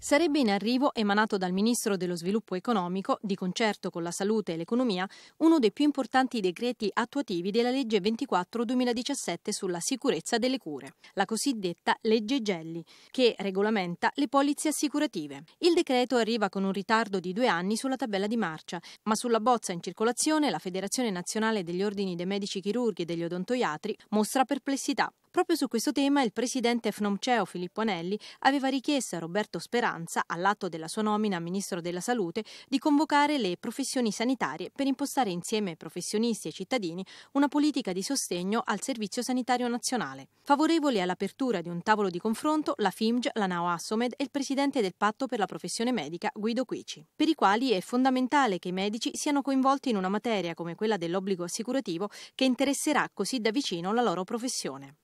Sarebbe in arrivo, emanato dal Ministro dello Sviluppo Economico, di concerto con la Salute e l'Economia, uno dei più importanti decreti attuativi della legge 24-2017 sulla sicurezza delle cure, la cosiddetta legge Gelli, che regolamenta le polizze assicurative. Il decreto arriva con un ritardo di due anni sulla tabella di marcia, ma sulla bozza in circolazione la Federazione Nazionale degli Ordini dei Medici Chirurghi e degli Odontoiatri mostra perplessità. Proprio su questo tema il presidente Fnomceo Filippo Anelli aveva richiesto a Roberto Speranza, all'atto della sua nomina a ministro della salute, di convocare le professioni sanitarie per impostare insieme professionisti e cittadini una politica di sostegno al servizio sanitario nazionale. Favorevoli all'apertura di un tavolo di confronto, la FIMG, la NAOASOMED e il presidente del patto per la professione medica Guido Quici, per i quali è fondamentale che i medici siano coinvolti in una materia come quella dell'obbligo assicurativo che interesserà così da vicino la loro professione.